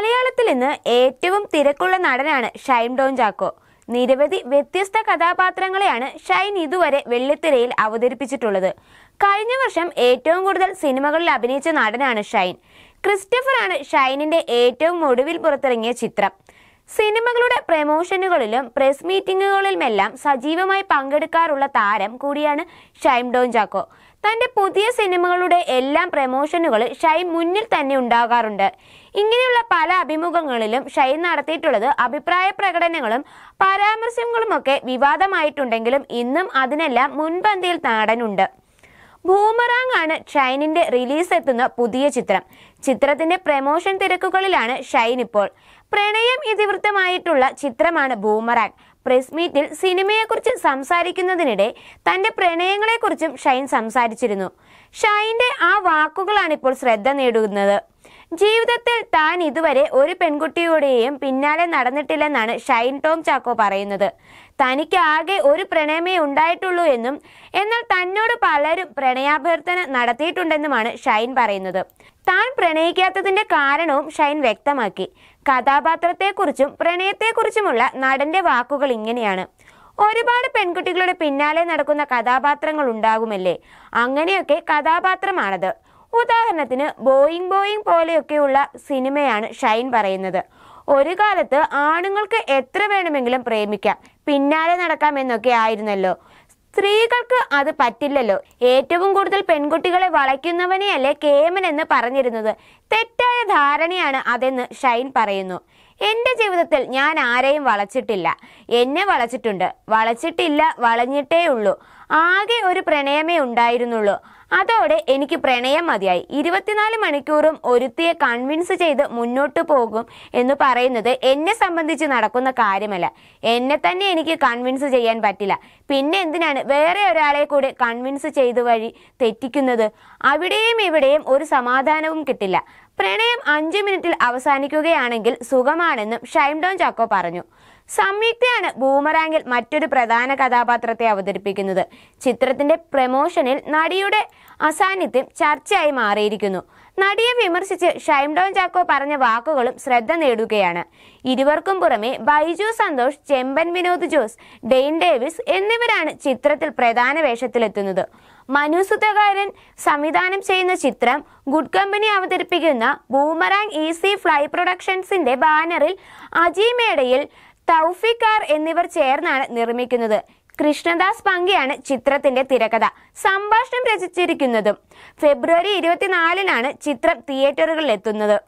മലയാളത്തിൽ ഇന്ന് ഏറ്റവും തിരക്കുള്ള നടനാണ് ഷൈൻ ഡോൺ ചാക്കോ നിരവധി വ്യത്യസ്ത കഥാപാത്രങ്ങളെയാണ് ഷൈൻ ഇതുവരെ വെള്ളിത്തിരയിൽ അവതരിപ്പിച്ചിട്ടുള്ളത് കഴിഞ്ഞ വർഷം ഏറ്റവും കൂടുതൽ സിനിമകളിൽ അഭിനയിച്ച നടനാണ് ഷൈൻ ക്രിസ്റ്റഫറാണ് ഷൈനിന്റെ ഏറ്റവും ഒടുവിൽ പുറത്തിറങ്ങിയ ചിത്രം സിനിമകളുടെ പ്രമോഷനുകളിലും പ്രസ് മീറ്റിങ്ങുകളിലുമെല്ലാം സജീവമായി പങ്കെടുക്കാറുള്ള താരം കൂടിയാണ് ഷൈം ഡോൺ ചാക്കോ തന്റെ പുതിയ സിനിമകളുടെ എല്ലാം പ്രമോഷനുകളിൽ ഷൈ മുന്നിൽ തന്നെ ഉണ്ടാകാറുണ്ട് ഇങ്ങനെയുള്ള പല അഭിമുഖങ്ങളിലും ഷൈ നടത്തിയിട്ടുള്ളത് അഭിപ്രായ പ്രകടനങ്ങളും പരാമർശങ്ങളുമൊക്കെ വിവാദമായിട്ടുണ്ടെങ്കിലും ഇന്നും അതിനെല്ലാം മുൻപന്തിയിൽ നാടനുണ്ട് ഭൂമറാങ് ആണ് ഷൈനിന്റെ റിലീസ് എത്തുന്ന പുതിയ ചിത്രം ചിത്രത്തിന്റെ പ്രമോഷൻ തിരക്കുകളിലാണ് ഷൈൻ ഇപ്പോൾ പ്രണയം ഇതിവൃത്തമായിട്ടുള്ള ചിത്രമാണ് ബൂമറാങ് പ്രസ് മീറ്റിൽ സിനിമയെക്കുറിച്ച് സംസാരിക്കുന്നതിനിടെ തന്റെ പ്രണയങ്ങളെക്കുറിച്ചും ഷൈൻ സംസാരിച്ചിരുന്നു ഷൈന്റെ ആ വാക്കുകളാണ് ഇപ്പോൾ ശ്രദ്ധ നേടുന്നത് ജീവിതത്തിൽ താൻ ഇതുവരെ ഒരു പെൺകുട്ടിയുടെയും പിന്നാലെ നടന്നിട്ടില്ലെന്നാണ് ഷൈൻ ടോം ചാക്കോ പറയുന്നത് തനിക്ക് ആകെ ഒരു പ്രണയമേ ഉണ്ടായിട്ടുള്ളൂ എന്നും എന്നാൽ തന്നോട് പലരും പ്രണയാഭ്യർത്ഥന നടത്തിയിട്ടുണ്ടെന്നുമാണ് ഷൈൻ പറയുന്നത് താൻ പ്രണയിക്കാത്തതിന്റെ കാരണവും ഷൈൻ വ്യക്തമാക്കി കഥാപാത്രത്തെക്കുറിച്ചും പ്രണയത്തെക്കുറിച്ചുമുള്ള നടന്റെ വാക്കുകൾ ഇങ്ങനെയാണ് ഒരുപാട് പെൺകുട്ടികളുടെ പിന്നാലെ നടക്കുന്ന കഥാപാത്രങ്ങൾ ഉണ്ടാകുമല്ലേ അങ്ങനെയൊക്കെ കഥാപാത്രമാണത് ഉദാഹരണത്തിന് ബോയിങ് ബോയിങ് പോലെയൊക്കെയുള്ള സിനിമയാണ് ഷൈൻ പറയുന്നത് ഒരു കാലത്ത് ആണുങ്ങൾക്ക് എത്ര വേണമെങ്കിലും പ്രേമിക്കാം പിന്നാലെ നടക്കാം എന്നൊക്കെ ആയിരുന്നല്ലോ സ്ത്രീകൾക്ക് അത് പറ്റില്ലല്ലോ ഏറ്റവും കൂടുതൽ പെൺകുട്ടികളെ വളയ്ക്കുന്നവനെയല്ലേ കേമൻ എന്ന് പറഞ്ഞിരുന്നത് തെറ്റായ ധാരണയാണ് അതെന്ന് ഷൈൻ പറയുന്നു എൻ്റെ ജീവിതത്തിൽ ഞാൻ ആരെയും വളച്ചിട്ടില്ല എന്നെ വളച്ചിട്ടുണ്ട് വളച്ചിട്ടില്ല വളഞ്ഞിട്ടേ ഉള്ളൂ ആകെ ഒരു പ്രണയമേ ഉണ്ടായിരുന്നുള്ളൂ അതോടെ എനിക്ക് പ്രണയം മതിയായി ഇരുപത്തിനാല് മണിക്കൂറും ഒരുത്തിയെ കൺവിൻസ് ചെയ്ത് മുന്നോട്ട് പോകും എന്ന് പറയുന്നത് എന്നെ സംബന്ധിച്ച് നടക്കുന്ന കാര്യമല്ല എന്നെ തന്നെ എനിക്ക് കൺവിൻസ് ചെയ്യാൻ പറ്റില്ല പിന്നെ എന്തിനാണ് വേറെ ഒരാളെ കൂടെ കൺവിൻസ് ചെയ്ത് വഴി തെറ്റിക്കുന്നത് അവിടെയും ഇവിടെയും ഒരു സമാധാനവും കിട്ടില്ല പ്രണയം അഞ്ച് മിനിറ്റിൽ അവസാനിക്കുകയാണെങ്കിൽ സുഖമാണെന്നും ഷൈംഡോൺ ചാക്കോ പറഞ്ഞു സംയുക്തയാണ് ബൂമറാങ്കിൽ മറ്റൊരു പ്രധാന കഥാപാത്രത്തെ അവതരിപ്പിക്കുന്നത് ചിത്രത്തിന്റെ പ്രമോഷനിൽ നടിയുടെ അസാന്നിധ്യം ചർച്ചയായി മാറിയിരിക്കുന്നു നടിയെ വിമർശിച്ച് ഷൈംഡോൺ ചാക്കോ പറഞ്ഞ വാക്കുകളും ശ്രദ്ധ നേടുകയാണ് ഇരുവർക്കും പുറമെ ബൈജു സന്തോഷ് ചെമ്പൻ വിനോദ് ജോസ് ഡെയിൻ ഡേവിസ് എന്നിവരാണ് ചിത്രത്തിൽ പ്രധാന വേഷത്തിലെത്തുന്നത് മനുസുതകാരൻ സംവിധാനം ചെയ്യുന്ന ചിത്രം ഗുഡ് കമ്പനി അവതരിപ്പിക്കുന്ന ബൂമറാങ് ഈസി ഫ്ലൈ പ്രൊഡക്ഷൻസിന്റെ ബാനറിൽ അജിമേടയിൽ തൗഫിക്കാർ എന്നിവർ ചേർന്നാണ് നിർമ്മിക്കുന്നത് കൃഷ്ണദാസ് പങ്കിയാണ് ചിത്രത്തിന്റെ തിരക്കഥ സംഭാഷണം രചിച്ചിരിക്കുന്നതും ഫെബ്രുവരി ഇരുപത്തിനാലിനാണ് ചിത്രം തിയേറ്ററുകളിൽ എത്തുന്നത്